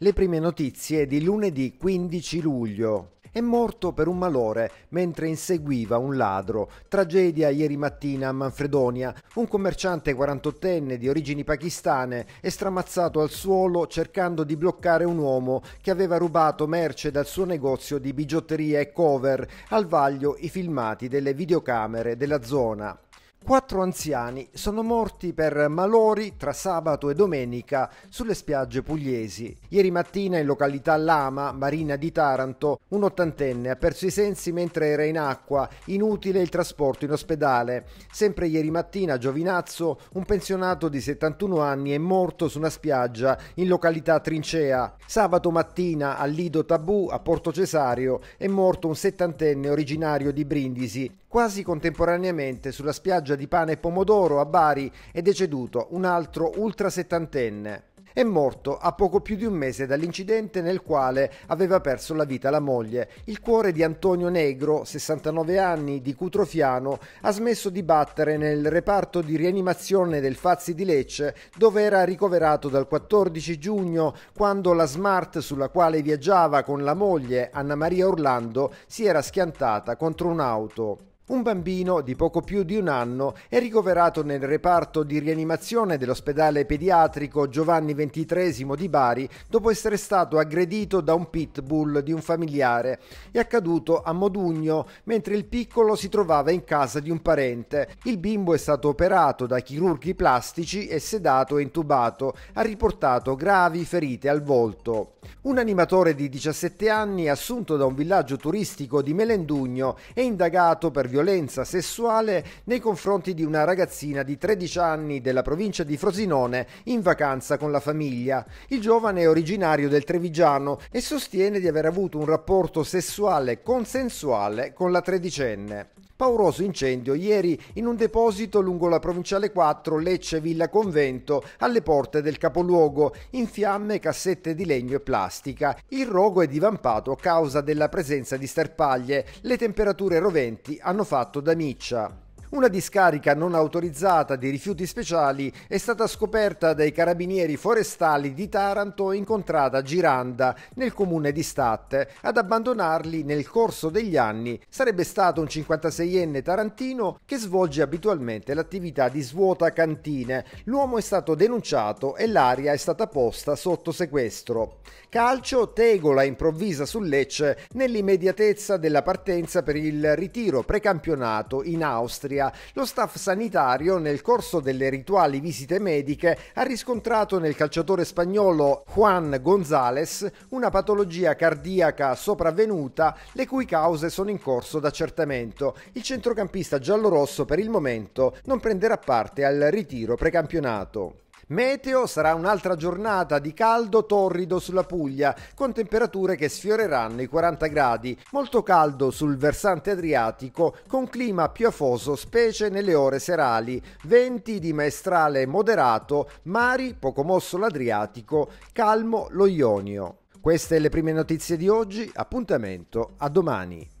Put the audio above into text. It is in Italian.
Le prime notizie di lunedì 15 luglio. È morto per un malore mentre inseguiva un ladro. Tragedia ieri mattina a Manfredonia. Un commerciante 48enne di origini pakistane è stramazzato al suolo cercando di bloccare un uomo che aveva rubato merce dal suo negozio di bigiotteria e cover. Al vaglio i filmati delle videocamere della zona. Quattro anziani sono morti per malori tra sabato e domenica sulle spiagge pugliesi. Ieri mattina in località Lama, Marina di Taranto, un ottantenne ha perso i sensi mentre era in acqua, inutile il trasporto in ospedale. Sempre ieri mattina a Giovinazzo, un pensionato di 71 anni è morto su una spiaggia in località Trincea. Sabato mattina a Lido Tabù, a Porto Cesario, è morto un settantenne originario di Brindisi Quasi contemporaneamente sulla spiaggia di Pane e Pomodoro a Bari è deceduto un altro ultrasettantenne. È morto a poco più di un mese dall'incidente nel quale aveva perso la vita la moglie. Il cuore di Antonio Negro, 69 anni, di Cutrofiano, ha smesso di battere nel reparto di rianimazione del Fazzi di Lecce, dove era ricoverato dal 14 giugno, quando la Smart sulla quale viaggiava con la moglie, Anna Maria Orlando, si era schiantata contro un'auto. Un bambino di poco più di un anno è ricoverato nel reparto di rianimazione dell'ospedale pediatrico Giovanni XXIII di Bari dopo essere stato aggredito da un pitbull di un familiare. È accaduto a Modugno mentre il piccolo si trovava in casa di un parente. Il bimbo è stato operato da chirurghi plastici e sedato e intubato. Ha riportato gravi ferite al volto. Un animatore di 17 anni assunto da un villaggio turistico di Melendugno è indagato per violenza violenza sessuale nei confronti di una ragazzina di 13 anni della provincia di Frosinone in vacanza con la famiglia. Il giovane è originario del Trevigiano e sostiene di aver avuto un rapporto sessuale consensuale con la tredicenne pauroso incendio ieri in un deposito lungo la provinciale 4 Lecce Villa Convento alle porte del capoluogo, in fiamme cassette di legno e plastica. Il rogo è divampato a causa della presenza di sterpaglie, le temperature roventi hanno fatto da miccia. Una discarica non autorizzata di rifiuti speciali è stata scoperta dai carabinieri forestali di Taranto e incontrata a Giranda, nel comune di Statte. Ad abbandonarli nel corso degli anni sarebbe stato un 56enne tarantino che svolge abitualmente l'attività di svuota cantine. L'uomo è stato denunciato e l'aria è stata posta sotto sequestro. Calcio, tegola improvvisa su Lecce nell'immediatezza della partenza per il ritiro precampionato in Austria Calabria. Lo staff sanitario nel corso delle rituali visite mediche ha riscontrato nel calciatore spagnolo Juan González una patologia cardiaca sopravvenuta le cui cause sono in corso d'accertamento. Il centrocampista giallorosso per il momento non prenderà parte al ritiro precampionato. Meteo sarà un'altra giornata di caldo torrido sulla Puglia, con temperature che sfioreranno i 40 gradi, molto caldo sul versante adriatico, con clima più specie nelle ore serali, venti di maestrale moderato, mari poco mosso l'Adriatico, calmo lo Ionio. Queste le prime notizie di oggi, appuntamento a domani.